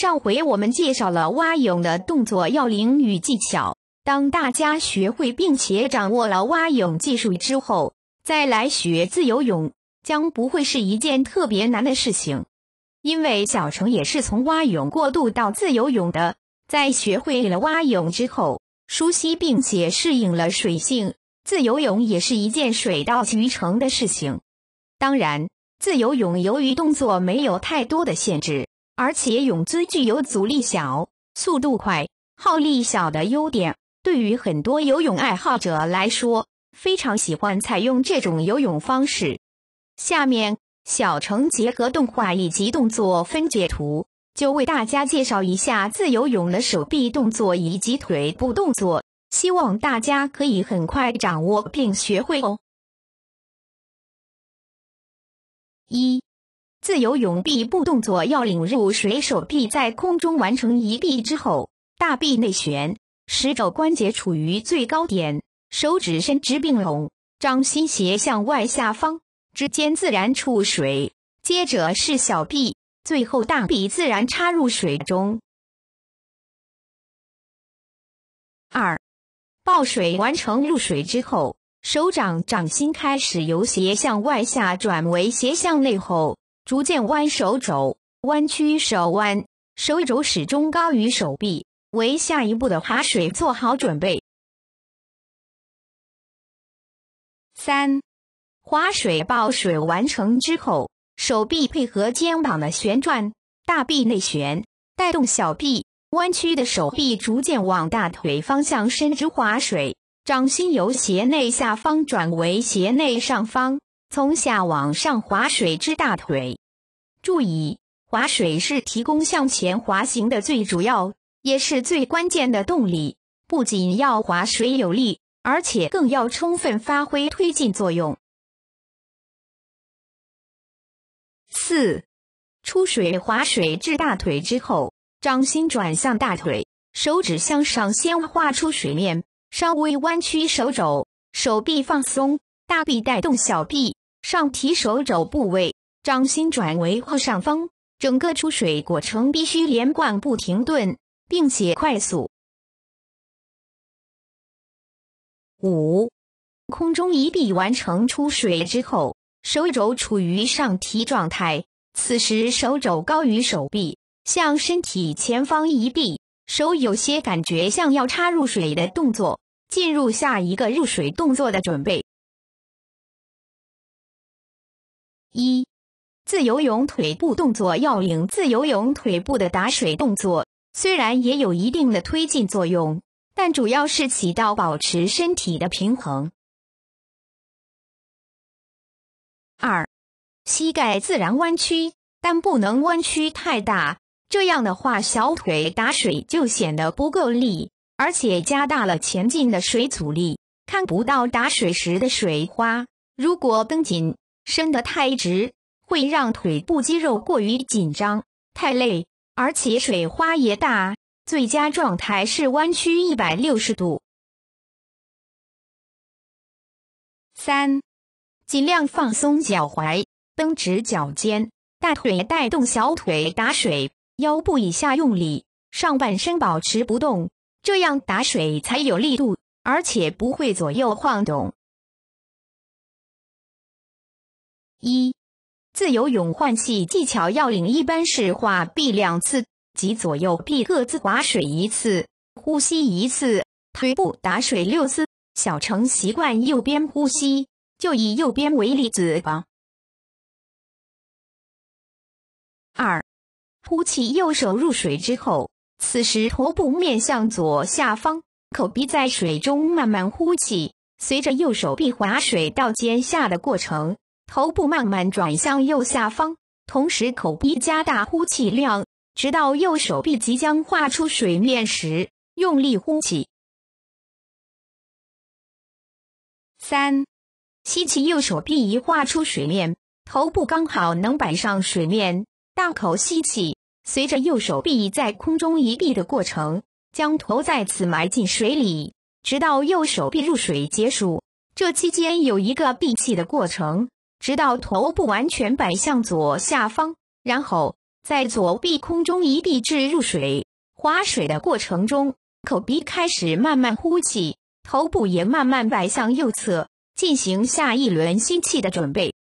上回我们介绍了蛙泳的动作要领与技巧。当大家学会并且掌握了蛙泳技术之后，再来学自由泳将不会是一件特别难的事情。因为小程也是从蛙泳过渡到自由泳的，在学会了蛙泳之后，熟悉并且适应了水性，自由泳也是一件水到渠成的事情。当然，自由泳由于动作没有太多的限制。而且泳姿具有阻力小、速度快、耗力小的优点，对于很多游泳爱好者来说，非常喜欢采用这种游泳方式。下面，小程结合动画以及动作分解图，就为大家介绍一下自由泳的手臂动作以及腿部动作，希望大家可以很快掌握并学会哦。一。自由泳臂部动作要领：入水，手臂在空中完成移臂之后，大臂内旋，使肘关节处于最高点，手指伸直并拢，掌心斜向外下方，指尖自然触水。接着是小臂，最后大臂自然插入水中。二、抱水：完成入水之后，手掌掌心开始由斜向外下转为斜向内后。逐渐弯手肘，弯曲手腕，手肘始终高于手臂，为下一步的划水做好准备。三，划水抱水完成之后，手臂配合肩膀的旋转，大臂内旋，带动小臂，弯曲的手臂逐渐往大腿方向伸直划水，掌心由斜内下方转为斜内上方，从下往上划水至大腿。注意，划水是提供向前滑行的最主要也是最关键的动力。不仅要划水有力，而且更要充分发挥推进作用。四，出水划水至大腿之后，掌心转向大腿，手指向上，先画出水面，稍微弯曲手肘，手臂放松，大臂带动小臂上提，手肘部位。掌心转为后上方，整个出水过程必须连贯不停顿，并且快速。五，空中移臂完成出水之后，手肘处于上提状态，此时手肘高于手臂，向身体前方移臂，手有些感觉像要插入水的动作，进入下一个入水动作的准备。一。自由泳腿部动作要领：自由泳腿部的打水动作虽然也有一定的推进作用，但主要是起到保持身体的平衡。二，膝盖自然弯曲，但不能弯曲太大。这样的话，小腿打水就显得不够力，而且加大了前进的水阻力，看不到打水时的水花。如果绷紧，伸得太直。会让腿部肌肉过于紧张、太累，而且水花也大。最佳状态是弯曲一百六十度。三、尽量放松脚踝，蹬直脚尖，大腿带动小腿打水，腰部以下用力，上半身保持不动，这样打水才有力度，而且不会左右晃动。一。自由泳换气技巧要领一般是划臂两次及左右臂各自划水一次，呼吸一次。腿部打水六次。小程习惯右边呼吸，就以右边为例子吧。二，呼气，右手入水之后，此时头部面向左下方，口鼻在水中慢慢呼气，随着右手臂划水到肩下的过程。头部慢慢转向右下方，同时口鼻加大呼气量，直到右手臂即将画出水面时，用力呼气。三，吸气，右手臂一画出水面，头部刚好能摆上水面，大口吸气。随着右手臂在空中移臂的过程，将头再次埋进水里，直到右手臂入水结束。这期间有一个闭气的过程。直到头部完全摆向左下方，然后在左臂空中一臂至入水，划水的过程中，口鼻开始慢慢呼气，头部也慢慢摆向右侧，进行下一轮吸气的准备。